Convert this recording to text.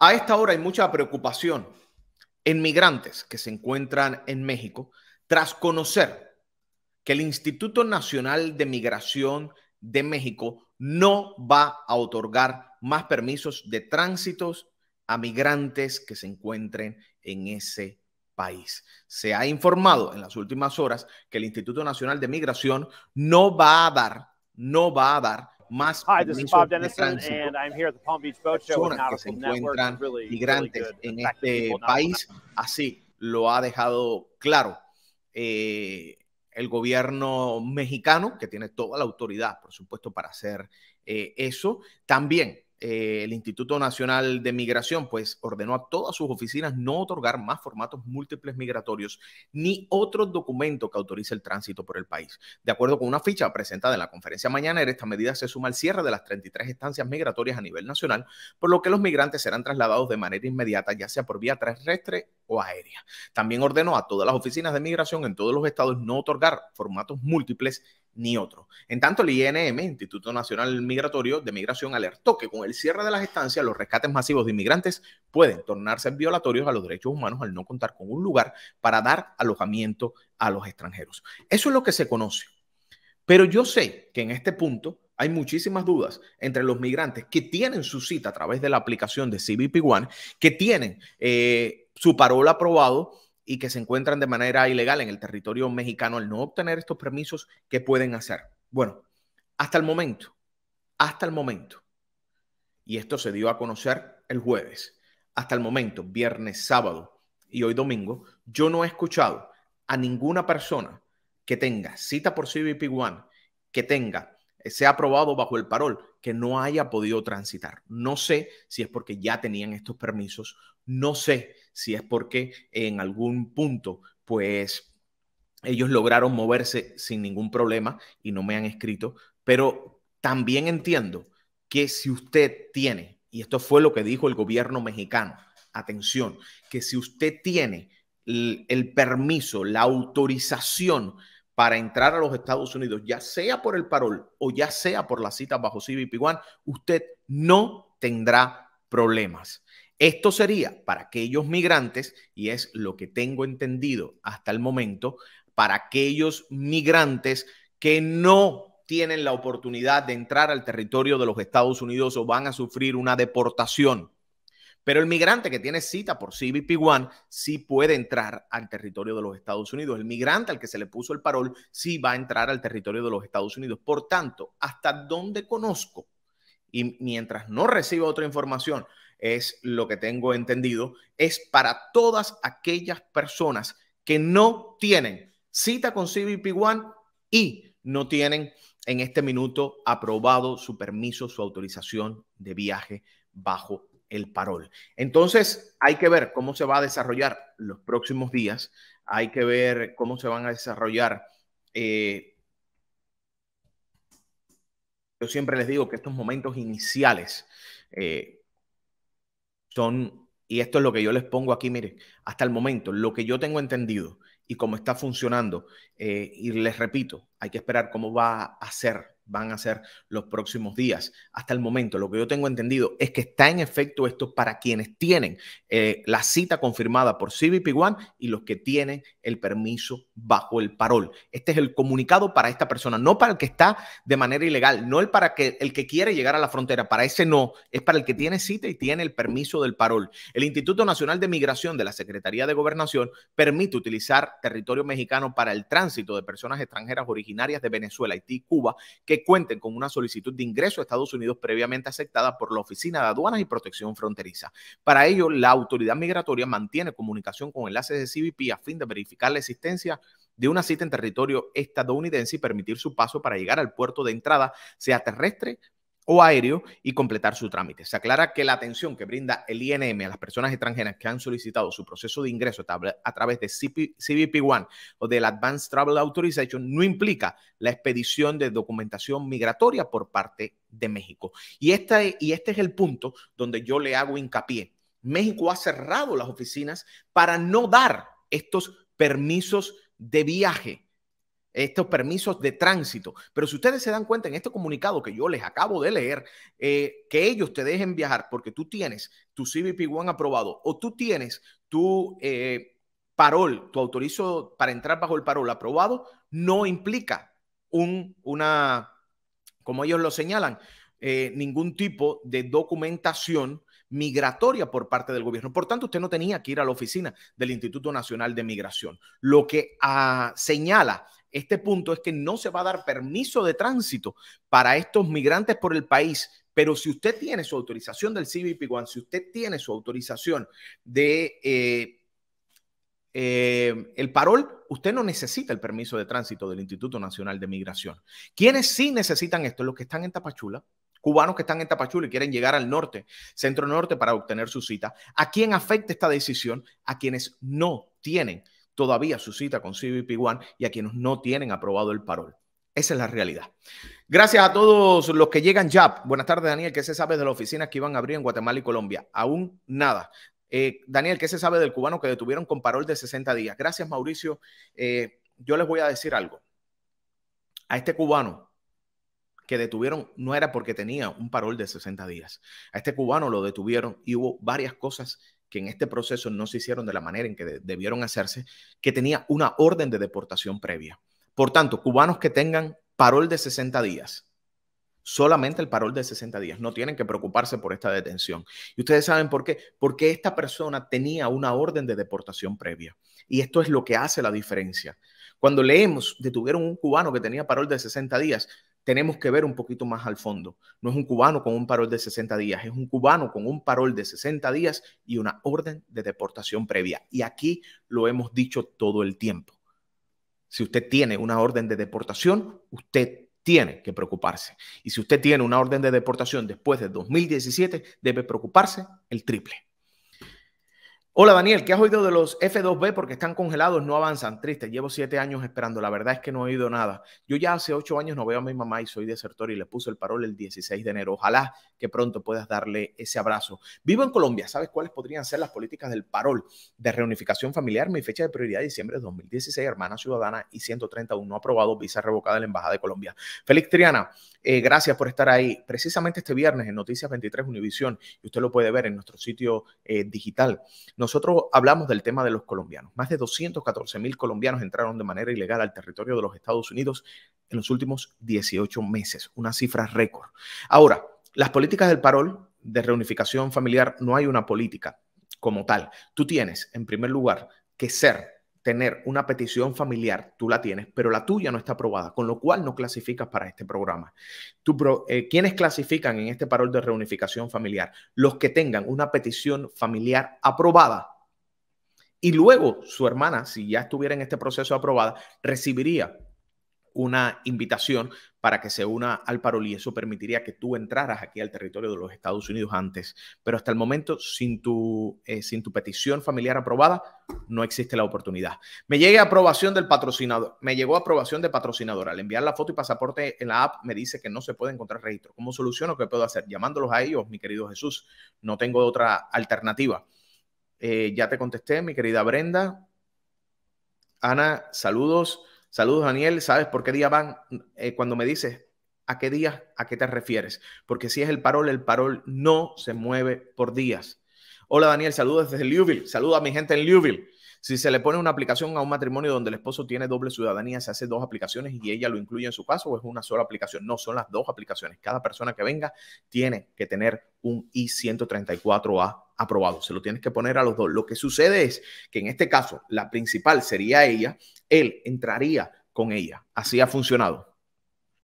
A esta hora hay mucha preocupación en migrantes que se encuentran en México tras conocer que el Instituto Nacional de Migración de México no va a otorgar más permisos de tránsitos a migrantes que se encuentren en ese país. Se ha informado en las últimas horas que el Instituto Nacional de Migración no va a dar, no va a dar más Hi, this is Bob Dennison, and I'm here at the Palm Beach Boat Show personas que se encuentran really, migrantes en este país. Así lo ha dejado claro eh, el gobierno mexicano, que tiene toda la autoridad, por supuesto, para hacer eh, eso. También eh, el Instituto Nacional de Migración pues ordenó a todas sus oficinas no otorgar más formatos múltiples migratorios ni otro documento que autorice el tránsito por el país. De acuerdo con una ficha presentada en la conferencia mañana, esta medida se suma al cierre de las 33 estancias migratorias a nivel nacional, por lo que los migrantes serán trasladados de manera inmediata, ya sea por vía terrestre o aérea. También ordenó a todas las oficinas de migración en todos los estados no otorgar formatos múltiples ni otro. En tanto, el INM, Instituto Nacional Migratorio de Migración, alertó que con el cierre de las estancias, los rescates masivos de inmigrantes pueden tornarse violatorios a los derechos humanos al no contar con un lugar para dar alojamiento a los extranjeros. Eso es lo que se conoce. Pero yo sé que en este punto hay muchísimas dudas entre los migrantes que tienen su cita a través de la aplicación de CBP One, que tienen eh, su parola aprobado y que se encuentran de manera ilegal en el territorio mexicano al no obtener estos permisos, ¿qué pueden hacer? Bueno, hasta el momento, hasta el momento, y esto se dio a conocer el jueves, hasta el momento, viernes, sábado y hoy domingo, yo no he escuchado a ninguna persona que tenga cita por CBP One, que tenga eh, se ha aprobado bajo el parol, que no haya podido transitar. No sé si es porque ya tenían estos permisos, no sé si es porque en algún punto, pues ellos lograron moverse sin ningún problema y no me han escrito, pero también entiendo que si usted tiene, y esto fue lo que dijo el gobierno mexicano, atención, que si usted tiene el permiso, la autorización, para entrar a los Estados Unidos, ya sea por el parol o ya sea por la cita bajo cbp One, usted no tendrá problemas. Esto sería para aquellos migrantes, y es lo que tengo entendido hasta el momento, para aquellos migrantes que no tienen la oportunidad de entrar al territorio de los Estados Unidos o van a sufrir una deportación pero el migrante que tiene cita por CBP-1 sí puede entrar al territorio de los Estados Unidos. El migrante al que se le puso el parol sí va a entrar al territorio de los Estados Unidos. Por tanto, hasta donde conozco y mientras no reciba otra información, es lo que tengo entendido, es para todas aquellas personas que no tienen cita con CBP-1 y no tienen en este minuto aprobado su permiso, su autorización de viaje bajo el parol. Entonces, hay que ver cómo se va a desarrollar los próximos días, hay que ver cómo se van a desarrollar. Eh, yo siempre les digo que estos momentos iniciales eh, son, y esto es lo que yo les pongo aquí, miren, hasta el momento, lo que yo tengo entendido y cómo está funcionando, eh, y les repito, hay que esperar cómo va a ser van a ser los próximos días. Hasta el momento, lo que yo tengo entendido es que está en efecto esto para quienes tienen eh, la cita confirmada por CBP One y los que tienen el permiso bajo el parol. Este es el comunicado para esta persona, no para el que está de manera ilegal, no el para que el que quiere llegar a la frontera, para ese no, es para el que tiene cita y tiene el permiso del parol. El Instituto Nacional de Migración de la Secretaría de Gobernación permite utilizar territorio mexicano para el tránsito de personas extranjeras originarias de Venezuela, Haití, Cuba, que cuenten con una solicitud de ingreso a Estados Unidos previamente aceptada por la Oficina de Aduanas y Protección Fronteriza. Para ello, la autoridad migratoria mantiene comunicación con enlaces de CBP a fin de verificar la existencia de una cita en territorio estadounidense y permitir su paso para llegar al puerto de entrada, sea terrestre, o aéreo y completar su trámite. Se aclara que la atención que brinda el INM a las personas extranjeras que han solicitado su proceso de ingreso a través de CBP-1 o del Advanced Travel Authorization no implica la expedición de documentación migratoria por parte de México. Y este, y este es el punto donde yo le hago hincapié. México ha cerrado las oficinas para no dar estos permisos de viaje estos permisos de tránsito. Pero si ustedes se dan cuenta en este comunicado que yo les acabo de leer, eh, que ellos te dejen viajar porque tú tienes tu CBP-1 aprobado o tú tienes tu eh, parol, tu autorizo para entrar bajo el parol aprobado, no implica un, una, como ellos lo señalan, eh, ningún tipo de documentación migratoria por parte del gobierno. Por tanto, usted no tenía que ir a la oficina del Instituto Nacional de Migración. Lo que ah, señala este punto es que no se va a dar permiso de tránsito para estos migrantes por el país, pero si usted tiene su autorización del cbp si usted tiene su autorización de... Eh, eh, el parol, usted no necesita el permiso de tránsito del Instituto Nacional de Migración. Quienes sí necesitan esto? Los que están en Tapachula, cubanos que están en Tapachula y quieren llegar al norte, centro norte, para obtener su cita. ¿A quién afecta esta decisión? A quienes no tienen todavía su cita con CBP1 y a quienes no tienen aprobado el parol. Esa es la realidad. Gracias a todos los que llegan ya. Buenas tardes, Daniel. ¿Qué se sabe de las oficinas que iban a abrir en Guatemala y Colombia? Aún nada. Eh, Daniel, ¿qué se sabe del cubano que detuvieron con parol de 60 días? Gracias, Mauricio. Eh, yo les voy a decir algo. A este cubano que detuvieron no era porque tenía un parol de 60 días. A este cubano lo detuvieron y hubo varias cosas que en este proceso no se hicieron de la manera en que debieron hacerse, que tenía una orden de deportación previa. Por tanto, cubanos que tengan parol de 60 días, solamente el parol de 60 días, no tienen que preocuparse por esta detención. Y ustedes saben por qué, porque esta persona tenía una orden de deportación previa. Y esto es lo que hace la diferencia. Cuando leemos, detuvieron un cubano que tenía parol de 60 días, tenemos que ver un poquito más al fondo. No es un cubano con un parol de 60 días, es un cubano con un parol de 60 días y una orden de deportación previa. Y aquí lo hemos dicho todo el tiempo. Si usted tiene una orden de deportación, usted tiene que preocuparse. Y si usted tiene una orden de deportación después de 2017, debe preocuparse el triple. Hola Daniel, ¿qué has oído de los F2B? Porque están congelados, no avanzan. Triste, llevo siete años esperando. La verdad es que no he oído nada. Yo ya hace ocho años no veo a mi mamá y soy desertor y le puse el parol el 16 de enero. Ojalá que pronto puedas darle ese abrazo. Vivo en Colombia, ¿sabes cuáles podrían ser las políticas del parol de reunificación familiar? Mi fecha de prioridad es diciembre de 2016, hermana ciudadana y 131 no aprobado, visa revocada en la Embajada de Colombia. Félix Triana, eh, gracias por estar ahí. Precisamente este viernes en Noticias 23 Univisión, y usted lo puede ver en nuestro sitio eh, digital. Nos nosotros hablamos del tema de los colombianos. Más de 214 mil colombianos entraron de manera ilegal al territorio de los Estados Unidos en los últimos 18 meses, una cifra récord. Ahora, las políticas del parol de reunificación familiar, no hay una política como tal. Tú tienes, en primer lugar, que ser tener una petición familiar, tú la tienes, pero la tuya no está aprobada, con lo cual no clasificas para este programa. Eh, ¿Quiénes clasifican en este parol de reunificación familiar? Los que tengan una petición familiar aprobada. Y luego su hermana, si ya estuviera en este proceso aprobada, recibiría una invitación para que se una al parol y eso permitiría que tú entraras aquí al territorio de los Estados Unidos antes. Pero hasta el momento, sin tu, eh, sin tu petición familiar aprobada, no existe la oportunidad. Me llega aprobación del patrocinador, me llegó aprobación de patrocinador. Al enviar la foto y pasaporte en la app me dice que no se puede encontrar registro. ¿Cómo soluciono? ¿Qué puedo hacer? Llamándolos a ellos, mi querido Jesús. No tengo otra alternativa. Eh, ya te contesté, mi querida Brenda. Ana, saludos. Saludos, Daniel. ¿Sabes por qué día van? Eh, cuando me dices a qué día, a qué te refieres. Porque si es el parol, el parol no se mueve por días. Hola, Daniel. Saludos desde Louisville. Saludos a mi gente en Louisville. Si se le pone una aplicación a un matrimonio donde el esposo tiene doble ciudadanía, se hace dos aplicaciones y ella lo incluye en su caso o es una sola aplicación. No, son las dos aplicaciones. Cada persona que venga tiene que tener un I-134A aprobado. Se lo tienes que poner a los dos. Lo que sucede es que en este caso la principal sería ella, él entraría con ella. Así ha funcionado.